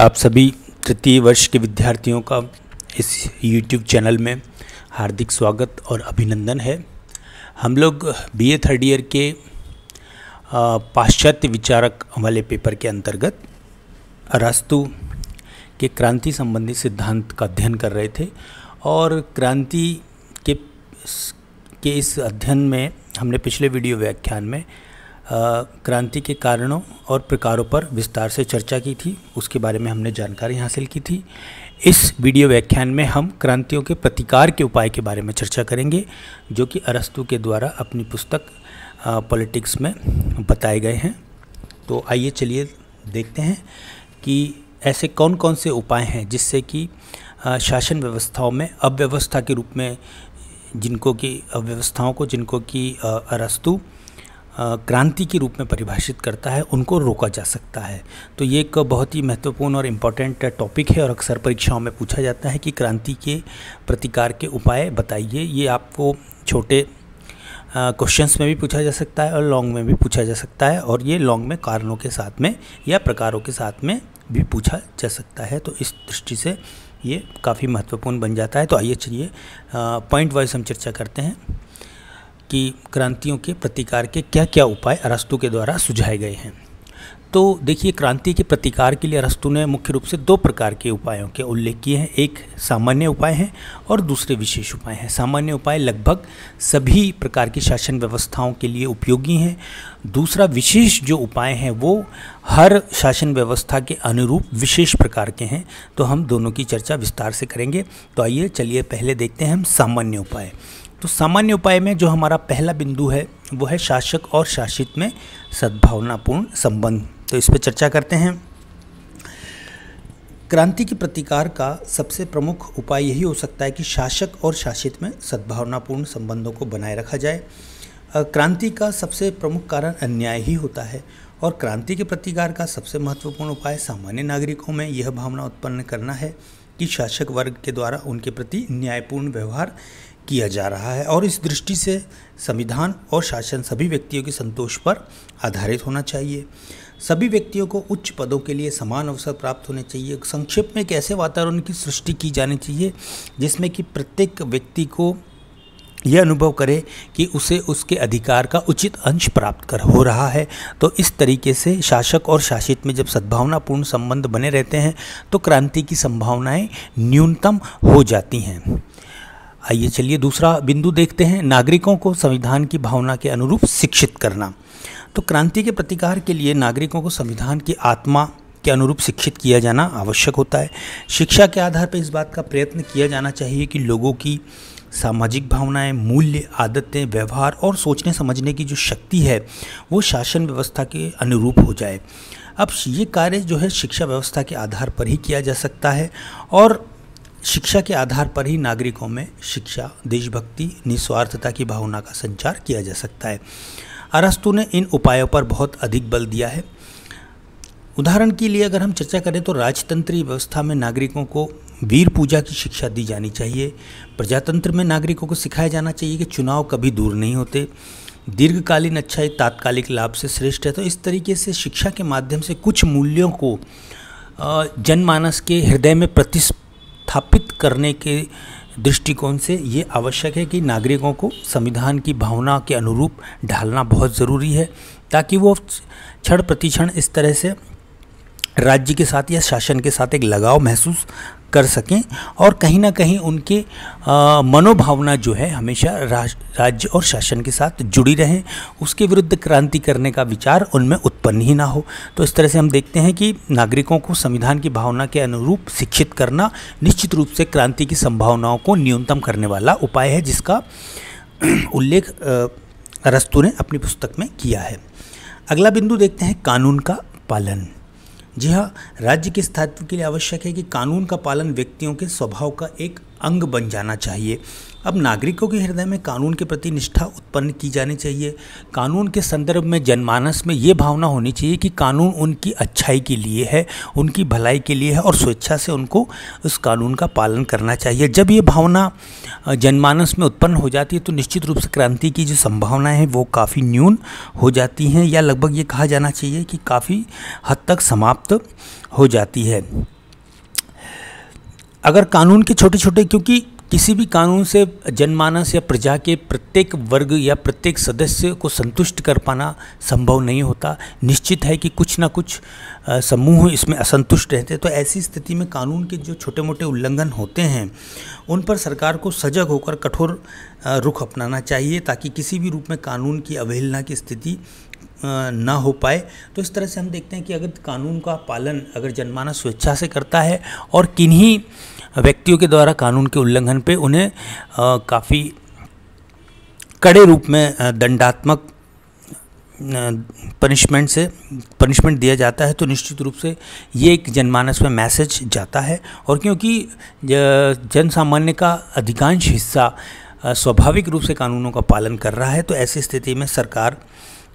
आप सभी तृतीय वर्ष के विद्यार्थियों का इस YouTube चैनल में हार्दिक स्वागत और अभिनंदन है हम लोग बी ए थर्ड ईयर के पाश्चात्य विचारक वाले पेपर के अंतर्गत अरास्तु के क्रांति संबंधी सिद्धांत का अध्ययन कर रहे थे और क्रांति के के इस अध्ययन में हमने पिछले वीडियो व्याख्यान में क्रांति के कारणों और प्रकारों पर विस्तार से चर्चा की थी उसके बारे में हमने जानकारी हासिल की थी इस वीडियो व्याख्यान में हम क्रांतियों के प्रतिकार के उपाय के बारे में चर्चा करेंगे जो कि अरस्तु के द्वारा अपनी पुस्तक पॉलिटिक्स में बताए गए हैं तो आइए चलिए देखते हैं कि ऐसे कौन कौन से उपाय हैं जिससे कि शासन व्यवस्थाओं में अव्यवस्था के रूप में जिनको की अव्यवस्थाओं को जिनको की अरस्तु क्रांति के रूप में परिभाषित करता है उनको रोका जा सकता है तो ये एक बहुत ही महत्वपूर्ण और इम्पॉर्टेंट टॉपिक है और अक्सर परीक्षाओं में पूछा जाता है कि क्रांति के प्रतिकार के उपाय बताइए ये आपको छोटे क्वेश्चंस में भी पूछा जा सकता है और लॉन्ग में भी पूछा जा सकता है और ये लॉन्ग में कारणों के साथ में या प्रकारों के साथ में भी पूछा जा सकता है तो इस दृष्टि से ये काफ़ी महत्वपूर्ण बन जाता है तो आइए चलिए पॉइंट वाइज हम चर्चा करते हैं कि क्रांतियों के प्रतिकार के क्या क्या उपाय अरस्तु के द्वारा सुझाए गए हैं तो देखिए क्रांति के प्रतिकार के लिए अरस्तु ने मुख्य रूप से दो प्रकार के उपायों के उल्लेख किए हैं एक सामान्य उपाय हैं और दूसरे विशेष उपाय हैं सामान्य उपाय लगभग सभी प्रकार की शासन व्यवस्थाओं के लिए उपयोगी हैं दूसरा विशेष जो उपाय हैं वो हर शासन व्यवस्था के अनुरूप विशेष प्रकार के हैं तो हम दोनों की चर्चा विस्तार से करेंगे तो आइए चलिए पहले देखते हैं हम सामान्य उपाय तो सामान्य उपाय में जो हमारा पहला बिंदु है वो है शासक और शासित में सद्भावनापूर्ण संबंध तो इस पर चर्चा करते हैं क्रांति के प्रतिकार का सबसे प्रमुख उपाय यही हो सकता है कि शासक और शासित में सद्भावनापूर्ण संबंधों को बनाए रखा जाए क्रांति का सबसे प्रमुख कारण अन्याय ही होता है और क्रांति के प्रतिकार का सबसे महत्वपूर्ण उपाय सामान्य नागरिकों में यह भावना उत्पन्न करना है कि शासक वर्ग के द्वारा उनके प्रति न्यायपूर्ण व्यवहार किया जा रहा है और इस दृष्टि से संविधान और शासन सभी व्यक्तियों के संतोष पर आधारित होना चाहिए सभी व्यक्तियों को उच्च पदों के लिए समान अवसर प्राप्त होने चाहिए संक्षेप में एक ऐसे वातावरण की सृष्टि की जानी चाहिए जिसमें कि प्रत्येक व्यक्ति को यह अनुभव करे कि उसे उसके अधिकार का उचित अंश प्राप्त कर हो रहा है तो इस तरीके से शासक और शासित में जब सद्भावनापूर्ण संबंध बने रहते हैं तो क्रांति की संभावनाएं न्यूनतम हो जाती हैं आइए चलिए दूसरा बिंदु देखते हैं नागरिकों को संविधान की भावना के अनुरूप शिक्षित करना तो क्रांति के प्रतिकार के लिए नागरिकों को संविधान की आत्मा के अनुरूप शिक्षित किया जाना आवश्यक होता है शिक्षा के आधार पर इस बात का प्रयत्न किया जाना चाहिए कि लोगों की सामाजिक भावनाएं मूल्य आदतें व्यवहार और सोचने समझने की जो शक्ति है वो शासन व्यवस्था के अनुरूप हो जाए अब ये कार्य जो है शिक्षा व्यवस्था के आधार पर ही किया जा सकता है और शिक्षा के आधार पर ही नागरिकों में शिक्षा देशभक्ति निस्वार्थता की भावना का संचार किया जा सकता है अरस्तु ने इन उपायों पर बहुत अधिक बल दिया है उदाहरण के लिए अगर हम चर्चा करें तो राजतंत्री व्यवस्था में नागरिकों को वीर पूजा की शिक्षा दी जानी चाहिए प्रजातंत्र में नागरिकों को सिखाया जाना चाहिए कि चुनाव कभी दूर नहीं होते दीर्घकालीन अच्छाई तात्कालिक लाभ से श्रेष्ठ है तो इस तरीके से शिक्षा के माध्यम से कुछ मूल्यों को जनमानस के हृदय में प्रतिस्प स्थापित करने के दृष्टिकोण से ये आवश्यक है कि नागरिकों को संविधान की भावना के अनुरूप ढालना बहुत ज़रूरी है ताकि वो क्षण प्रतिक्षण इस तरह से राज्य के साथ या शासन के साथ एक लगाव महसूस कर सकें और कहीं ना कहीं उनके मनोभावना जो है हमेशा राज, राज्य और शासन के साथ जुड़ी रहे उसके विरुद्ध क्रांति करने का विचार उनमें उत्पन्न ही ना हो तो इस तरह से हम देखते हैं कि नागरिकों को संविधान की भावना के अनुरूप शिक्षित करना निश्चित रूप से क्रांति की संभावनाओं को न्यूनतम करने वाला उपाय है जिसका उल्लेख रस्तू ने अपनी पुस्तक में किया है अगला बिंदु देखते हैं कानून का पालन जी हाँ राज्य के स्थायित्व के लिए आवश्यक है कि कानून का पालन व्यक्तियों के स्वभाव का एक अंग बन जाना चाहिए अब नागरिकों के हृदय में कानून के प्रति निष्ठा उत्पन्न की जानी चाहिए कानून के संदर्भ में जनमानस में ये भावना होनी चाहिए कि कानून उनकी अच्छाई के लिए है उनकी भलाई के लिए है और स्वेच्छा से उनको उस कानून का पालन करना चाहिए जब ये भावना जनमानस में उत्पन्न हो जाती है तो निश्चित रूप से क्रांति की जो संभावनाएँ हैं वो काफ़ी न्यून हो जाती हैं या लगभग ये कहा जाना चाहिए कि काफ़ी हद तक समाप्त हो जाती है अगर कानून के छोटे छोटे क्योंकि किसी भी कानून से जनमानस या प्रजा के प्रत्येक वर्ग या प्रत्येक सदस्य को संतुष्ट कर पाना संभव नहीं होता निश्चित है कि कुछ ना कुछ समूह इसमें असंतुष्ट रहते तो ऐसी स्थिति में कानून के जो छोटे मोटे उल्लंघन होते हैं उन पर सरकार को सजग होकर कठोर रुख अपनाना चाहिए ताकि किसी भी रूप में कानून की अवहेलना की स्थिति ना हो पाए तो इस तरह से हम देखते हैं कि अगर कानून का पालन अगर जनमानस स्वेच्छा से करता है और किन्हीं व्यक्तियों के द्वारा कानून के उल्लंघन पे उन्हें काफ़ी कड़े रूप में दंडात्मक पनिशमेंट से पनिशमेंट दिया जाता है तो निश्चित रूप से ये एक जनमानस में मैसेज जाता है और क्योंकि जन सामान्य का अधिकांश हिस्सा स्वाभाविक रूप से कानूनों का पालन कर रहा है तो ऐसी स्थिति में सरकार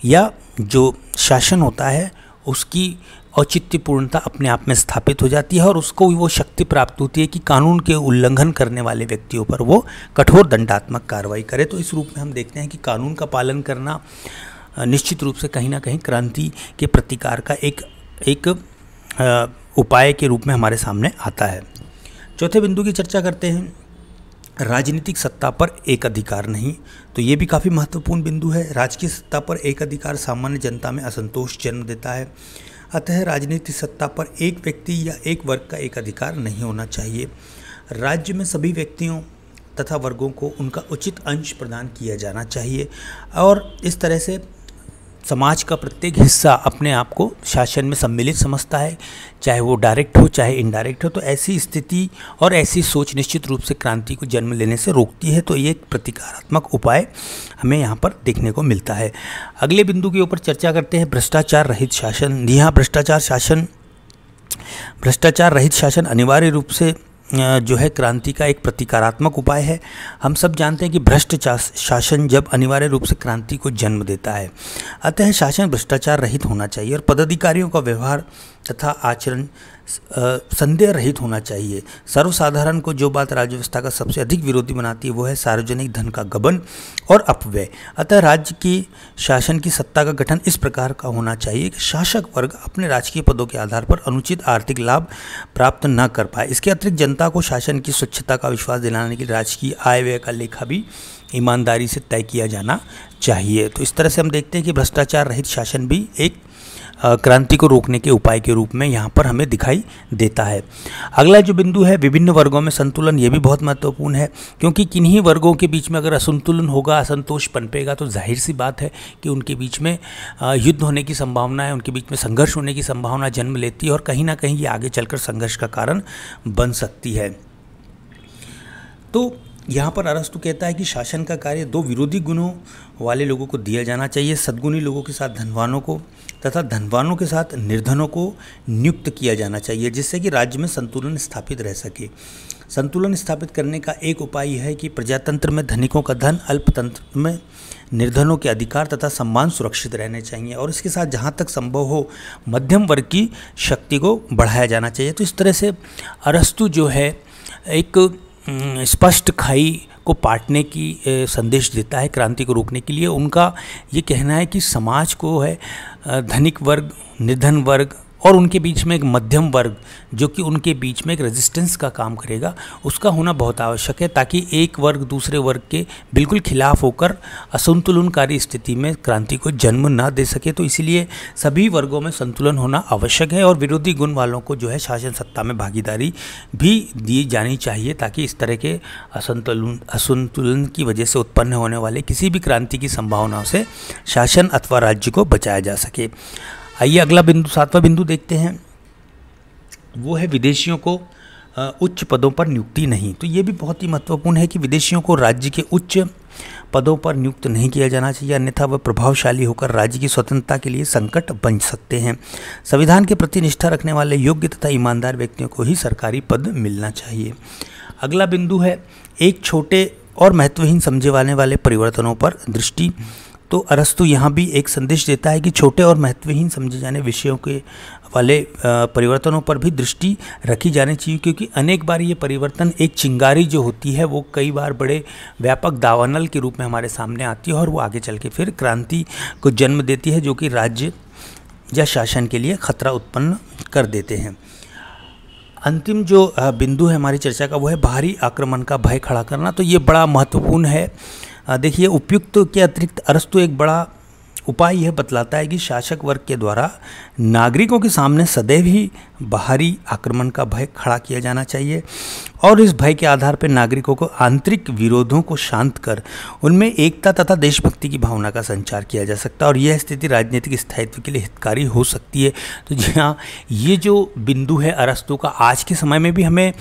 या जो शासन होता है उसकी औचित्य पूर्णता अपने आप में स्थापित हो जाती है और उसको वो शक्ति प्राप्त होती है कि कानून के उल्लंघन करने वाले व्यक्तियों पर वो कठोर दंडात्मक कार्रवाई करे तो इस रूप में हम देखते हैं कि कानून का पालन करना निश्चित रूप से कहीं ना कहीं क्रांति के प्रतिकार का एक एक उपाय के रूप में हमारे सामने आता है चौथे बिंदु की चर्चा करते हैं राजनीतिक सत्ता पर एक अधिकार नहीं तो ये भी काफ़ी महत्वपूर्ण बिंदु है राजकीय सत्ता पर एक अधिकार सामान्य जनता में असंतोष जन्म देता है अतः राजनीति सत्ता पर एक व्यक्ति या एक वर्ग का एक अधिकार नहीं होना चाहिए राज्य में सभी व्यक्तियों तथा वर्गों को उनका उचित अंश प्रदान किया जाना चाहिए और इस तरह से समाज का प्रत्येक हिस्सा अपने आप को शासन में सम्मिलित समझता है चाहे वो डायरेक्ट हो चाहे इनडायरेक्ट हो तो ऐसी स्थिति और ऐसी सोच निश्चित रूप से क्रांति को जन्म लेने से रोकती है तो ये एक प्रतिकारात्मक उपाय हमें यहाँ पर देखने को मिलता है अगले बिंदु के ऊपर चर्चा करते हैं भ्रष्टाचार रहित शासन जी हाँ भ्रष्टाचार शासन भ्रष्टाचार रहित शासन अनिवार्य रूप से जो है क्रांति का एक प्रतिकारात्मक उपाय है हम सब जानते हैं कि भ्रष्ट शासन जब अनिवार्य रूप से क्रांति को जन्म देता है अतः शासन भ्रष्टाचार रहित होना चाहिए और पदाधिकारियों का व्यवहार तथा आचरण संदेह रहित होना चाहिए सर्वसाधारण को जो बात राज्य व्यवस्था का सबसे अधिक विरोधी बनाती है वो है सार्वजनिक धन का गबन और अपव्यय अतः राज्य की शासन की सत्ता का गठन इस प्रकार का होना चाहिए कि शासक वर्ग अपने राजकीय पदों के आधार पर अनुचित आर्थिक लाभ प्राप्त न कर पाए इसके अतिरिक्त जनता को शासन की स्वच्छता का विश्वास दिलाने के लिए राजकीय आय व्यय का लेखा भी ईमानदारी से तय किया जाना चाहिए तो इस तरह से हम देखते हैं कि भ्रष्टाचार रहित शासन भी एक क्रांति को रोकने के उपाय के रूप में यहाँ पर हमें दिखाई देता है अगला जो बिंदु है विभिन्न वर्गों में संतुलन ये भी बहुत महत्वपूर्ण है क्योंकि किन्हीं वर्गों के बीच में अगर असंतुलन होगा असंतोष पनपेगा तो जाहिर सी बात है कि उनके बीच में युद्ध होने की संभावना है उनके बीच में संघर्ष होने की संभावना जन्म लेती है और कहीं ना कहीं ये आगे चलकर संघर्ष का कारण बन सकती है तो यहाँ पर अरस्तु कहता है कि शासन का कार्य दो विरोधी गुणों वाले लोगों को दिया जाना चाहिए सद्गुणी लोगों के साथ धनवानों को तथा धनवानों के साथ निर्धनों को नियुक्त किया जाना चाहिए जिससे कि राज्य में संतुलन स्थापित रह सके संतुलन स्थापित करने का एक उपाय यह है कि प्रजातंत्र में धनिकों का धन अल्पतंत्र में निर्धनों के अधिकार तथा सम्मान सुरक्षित रहने चाहिए और इसके साथ जहाँ तक संभव हो मध्यम वर्ग की शक्ति को बढ़ाया जाना चाहिए तो इस तरह से अरस्तु जो है एक हम्म, स्पष्ट खाई को पाटने की संदेश देता है क्रांति को रोकने के लिए उनका ये कहना है कि समाज को है धनिक वर्ग निर्धन वर्ग और उनके बीच में एक मध्यम वर्ग जो कि उनके बीच में एक रेजिस्टेंस का काम करेगा उसका होना बहुत आवश्यक है ताकि एक वर्ग दूसरे वर्ग के बिल्कुल खिलाफ होकर असंतुलनकारी स्थिति में क्रांति को जन्म ना दे सके तो इसीलिए सभी वर्गों में संतुलन होना आवश्यक है और विरोधी गुण वालों को जो है शासन सत्ता में भागीदारी भी दी जानी चाहिए ताकि इस तरह के असंतुलन असंतुलन की वजह से उत्पन्न होने वाले किसी भी क्रांति की संभावनाओं से शासन अथवा राज्य को बचाया जा सके आइए अगला बिंदु सातवां बिंदु देखते हैं वो है विदेशियों को उच्च पदों पर नियुक्ति नहीं तो ये भी बहुत ही महत्वपूर्ण है कि विदेशियों को राज्य के उच्च पदों पर नियुक्त नहीं किया जाना चाहिए अन्यथा वह प्रभावशाली होकर राज्य की स्वतंत्रता के लिए संकट बन सकते हैं संविधान के प्रति निष्ठा रखने वाले योग्य तथा ईमानदार व्यक्तियों को ही सरकारी पद मिलना चाहिए अगला बिंदु है एक छोटे और महत्वहीन समझे वाले वाले परिवर्तनों पर दृष्टि तो अरस्तु यहाँ भी एक संदेश देता है कि छोटे और महत्वहीन समझे जाने विषयों के वाले परिवर्तनों पर भी दृष्टि रखी जानी चाहिए क्योंकि अनेक बार ये परिवर्तन एक चिंगारी जो होती है वो कई बार बड़े व्यापक दावानल के रूप में हमारे सामने आती है और वो आगे चल के फिर क्रांति को जन्म देती है जो कि राज्य या शासन के लिए खतरा उत्पन्न कर देते हैं अंतिम जो बिंदु है हमारी चर्चा का वो है बाहरी आक्रमण का भय खड़ा करना तो ये बड़ा महत्वपूर्ण है देखिए उपयुक्त तो के अतिरिक्त अरस्तु तो एक बड़ा उपाय यह बतलाता है कि शासक वर्ग के द्वारा नागरिकों के सामने सदैव ही बाहरी आक्रमण का भय खड़ा किया जाना चाहिए और इस भय के आधार पर नागरिकों को आंतरिक विरोधों को शांत कर उनमें एकता तथा देशभक्ति की भावना का संचार किया जा सकता है और यह स्थिति राजनीतिक स्थायित्व के लिए हितकारी हो सकती है तो जी हाँ ये जो बिंदु है अरस्तु का आज के समय में भी हमें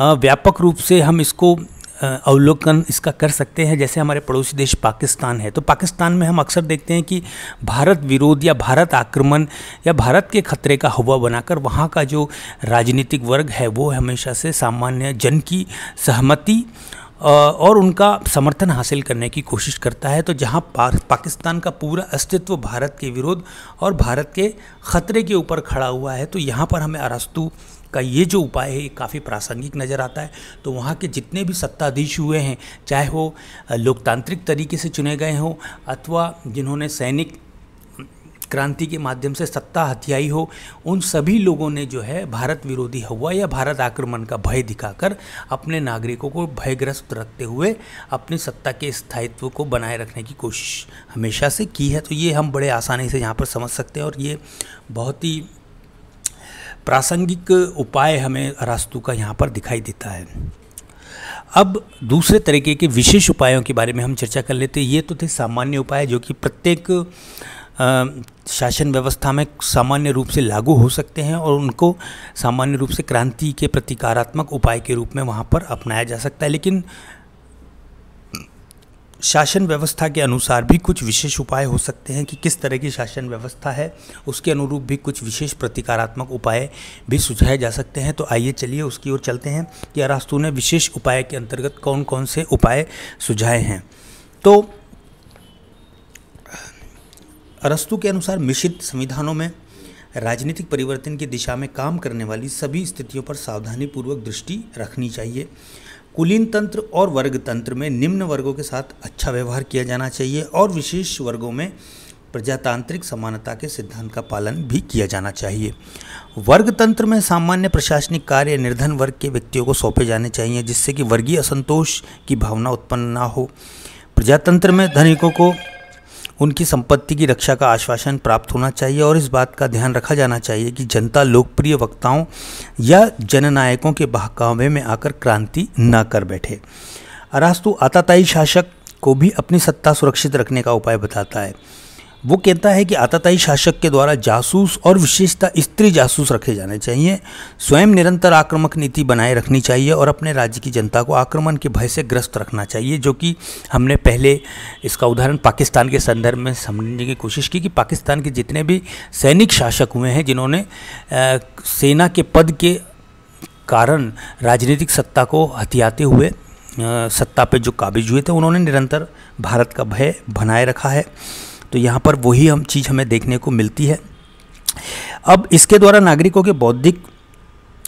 व्यापक रूप से हम इसको अवलोकन इसका कर सकते हैं जैसे हमारे पड़ोसी देश पाकिस्तान है तो पाकिस्तान में हम अक्सर देखते हैं कि भारत विरोध या भारत आक्रमण या भारत के खतरे का हवा बनाकर वहाँ का जो राजनीतिक वर्ग है वो हमेशा से सामान्य जन की सहमति और उनका समर्थन हासिल करने की कोशिश करता है तो जहाँ पा पाकिस्तान का पूरा अस्तित्व भारत के विरोध और भारत के ख़तरे के ऊपर खड़ा हुआ है तो यहाँ पर हमें अरस्तु का ये जो उपाय है ये काफ़ी प्रासंगिक नज़र आता है तो वहाँ के जितने भी सत्ताधीश हुए हैं चाहे वो लोकतांत्रिक तरीके से चुने गए हों अथवा जिन्होंने सैनिक क्रांति के माध्यम से सत्ता हथियाई हो उन सभी लोगों ने जो है भारत विरोधी हवा या भारत आक्रमण का भय दिखाकर अपने नागरिकों को भयग्रस्त रखते हुए अपनी सत्ता के स्थायित्व को बनाए रखने की कोशिश हमेशा से की है तो ये हम बड़े आसानी से यहाँ पर समझ सकते हैं और ये बहुत ही प्रासंगिक उपाय हमें अरास्तु का यहाँ पर दिखाई देता है अब दूसरे तरीके के विशेष उपायों के बारे में हम चर्चा कर लेते ये तो थे सामान्य उपाय जो कि प्रत्येक शासन व्यवस्था में सामान्य रूप से लागू हो सकते हैं और उनको सामान्य रूप से क्रांति के प्रतिकारात्मक उपाय के रूप में वहाँ पर अपनाया जा सकता है लेकिन शासन व्यवस्था के अनुसार भी कुछ विशेष उपाय हो सकते हैं कि किस तरह की शासन व्यवस्था है उसके अनुरूप भी कुछ विशेष प्रतिकारात्मक उपाय भी सुझाए जा सकते हैं तो आइए चलिए उसकी ओर चलते हैं कि अरास्तु ने विशेष उपाय के अंतर्गत कौन कौन से उपाय सुझाए हैं तो अरस्तु के अनुसार मिश्रित संविधानों में राजनीतिक परिवर्तन की दिशा में काम करने वाली सभी स्थितियों पर सावधानीपूर्वक दृष्टि रखनी चाहिए कुलीन तंत्र और वर्ग तंत्र में निम्न वर्गों के साथ अच्छा व्यवहार किया जाना चाहिए और विशेष वर्गों में प्रजातांत्रिक समानता के सिद्धांत का पालन भी किया जाना चाहिए वर्ग तंत्र में सामान्य प्रशासनिक कार्य निर्धन वर्ग के व्यक्तियों को सौंपे जाने चाहिए जिससे कि वर्गीय असंतोष की भावना उत्पन्न ना हो प्रजातंत्र में धनिकों को उनकी संपत्ति की रक्षा का आश्वासन प्राप्त होना चाहिए और इस बात का ध्यान रखा जाना चाहिए कि जनता लोकप्रिय वक्ताओं या जननायकों के बहकावे में आकर क्रांति न कर बैठे अरास्तु आताताई शासक को भी अपनी सत्ता सुरक्षित रखने का उपाय बताता है वो कहता है कि आताताई शासक के द्वारा जासूस और विशेषता स्त्री जासूस रखे जाने चाहिए स्वयं निरंतर आक्रामक नीति बनाए रखनी चाहिए और अपने राज्य की जनता को आक्रमण के भय से ग्रस्त रखना चाहिए जो कि हमने पहले इसका उदाहरण पाकिस्तान के संदर्भ में समझने की कोशिश की कि पाकिस्तान के जितने भी सैनिक शासक हुए हैं जिन्होंने सेना के पद के कारण राजनीतिक सत्ता को हथियाते हुए सत्ता पे जो काबिज हुए थे उन्होंने निरंतर भारत का भय बनाए रखा है तो यहाँ पर वही हम चीज़ हमें देखने को मिलती है अब इसके द्वारा नागरिकों के बौद्धिक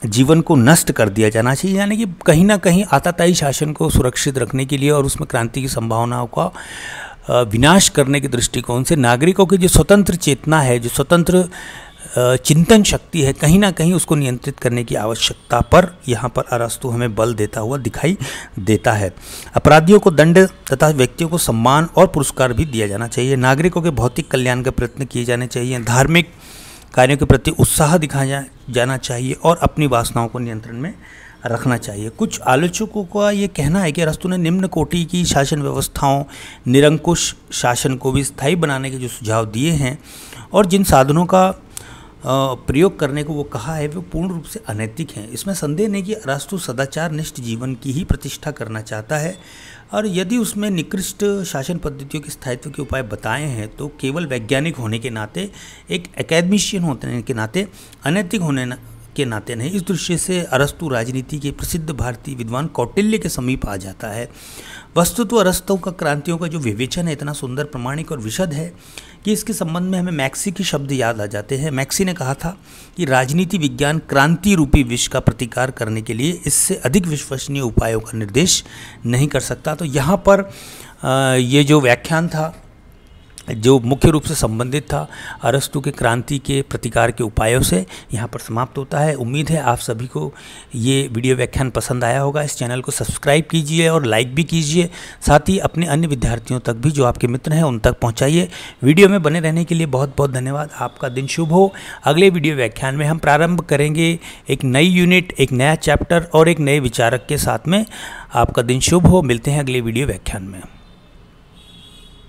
जीवन को नष्ट कर दिया जाना चाहिए यानी कि कहीं ना कहीं आताताई शासन को सुरक्षित रखने के लिए और उसमें क्रांति की संभावनाओं का विनाश करने के दृष्टिकोण से नागरिकों की जो स्वतंत्र चेतना है जो स्वतंत्र चिंतन शक्ति है कहीं ना कहीं उसको नियंत्रित करने की आवश्यकता पर यहाँ पर अरस्तु हमें बल देता हुआ दिखाई देता है अपराधियों को दंड तथा व्यक्तियों को सम्मान और पुरस्कार भी दिया जाना चाहिए नागरिकों के भौतिक कल्याण के प्रयत्न किए जाने चाहिए धार्मिक कार्यों के प्रति उत्साह दिखाया जाना चाहिए और अपनी वासनाओं को नियंत्रण में रखना चाहिए कुछ आलोचकों का ये कहना है कि अरस्तु ने निम्न कोटि की शासन व्यवस्थाओं निरंकुश शासन को भी स्थायी बनाने के जो सुझाव दिए हैं और जिन साधनों का प्रयोग करने को वो कहा है वो पूर्ण रूप से अनैतिक हैं इसमें संदेह नहीं कि अरास्तु सदाचार निष्ठ जीवन की ही प्रतिष्ठा करना चाहता है और यदि उसमें निकृष्ट शासन पद्धतियों के स्थायित्व के उपाय बताए हैं तो केवल वैज्ञानिक होने के नाते एक एकेडमिशियन होने के नाते अनैतिक होने ना, के नाते नहीं इस दृश्य से अरस्तु राजनीति के प्रसिद्ध भारतीय विद्वान कौटिल्य के समीप आ जाता है वस्तुत्व तो अरस्तु का क्रांतियों का जो विवेचन है इतना सुंदर प्रमाणिक और विशद है कि इसके संबंध में हमें मैक्सी के शब्द याद आ जाते हैं मैक्सी ने कहा था कि राजनीति विज्ञान क्रांति रूपी विष का प्रतिकार करने के लिए इससे अधिक विश्वसनीय उपायों का निर्देश नहीं कर सकता तो यहाँ पर ये जो व्याख्यान था जो मुख्य रूप से संबंधित था अरस्तु के क्रांति के प्रतिकार के उपायों से यहाँ पर समाप्त होता है उम्मीद है आप सभी को ये वीडियो व्याख्यान पसंद आया होगा इस चैनल को सब्सक्राइब कीजिए और लाइक भी कीजिए साथ ही अपने अन्य विद्यार्थियों तक भी जो आपके मित्र हैं उन तक पहुँचाइए वीडियो में बने रहने के लिए बहुत बहुत धन्यवाद आपका दिन शुभ हो अगले वीडियो व्याख्यान में हम प्रारंभ करेंगे एक नई यूनिट एक नया चैप्टर और एक नए विचारक के साथ में आपका दिन शुभ हो मिलते हैं अगले वीडियो व्याख्यान में